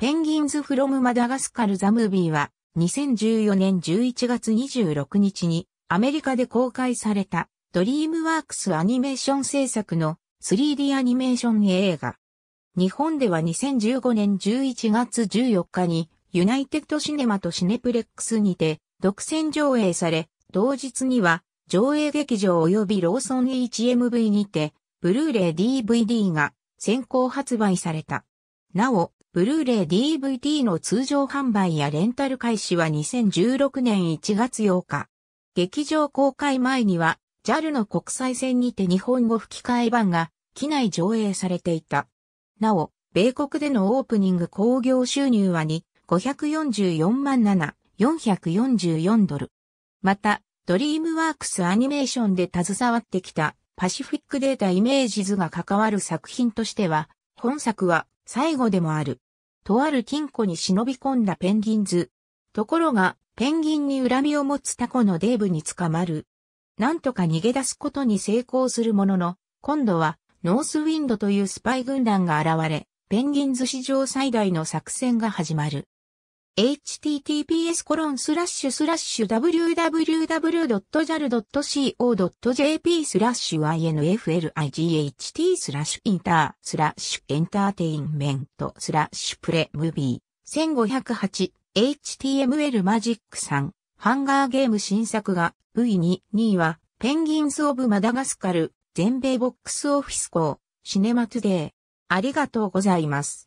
ペンギンズ・フロム・マダガスカル・ザ・ムービーは2014年11月26日にアメリカで公開されたドリームワークスアニメーション制作の 3D アニメーション映画。日本では2015年11月14日にユナイテッドシネマとシネプレックスにて独占上映され、同日には上映劇場及びローソン HMV にてブルーレイ DVD が先行発売された。なお、ブルーレイ DVD の通常販売やレンタル開始は2016年1月8日。劇場公開前には JAL の国際線にて日本語吹き替え版が機内上映されていた。なお、米国でのオープニング興行収入は2、544万7、444ドル。また、ドリームワークスアニメーションで携わってきたパシフィックデータイメージズが関わる作品としては、本作は最後でもある。とある金庫に忍び込んだペンギンズ。ところが、ペンギンに恨みを持つタコのデーブに捕まる。なんとか逃げ出すことに成功するものの、今度は、ノースウィンドというスパイ軍団が現れ、ペンギンズ史上最大の作戦が始まる。https コロンスラッシュスラッシュ www.jal.co.jp スラッシュ inflight スラッシュインタースラッシュエンターテインメントスラッシュプレムビー1508 html マジックさんハンガーゲーム新作が V2 2位はペンギンズ・オブ・マダガスカル全米ボックスオフィス校シネマトゥデーありがとうございます。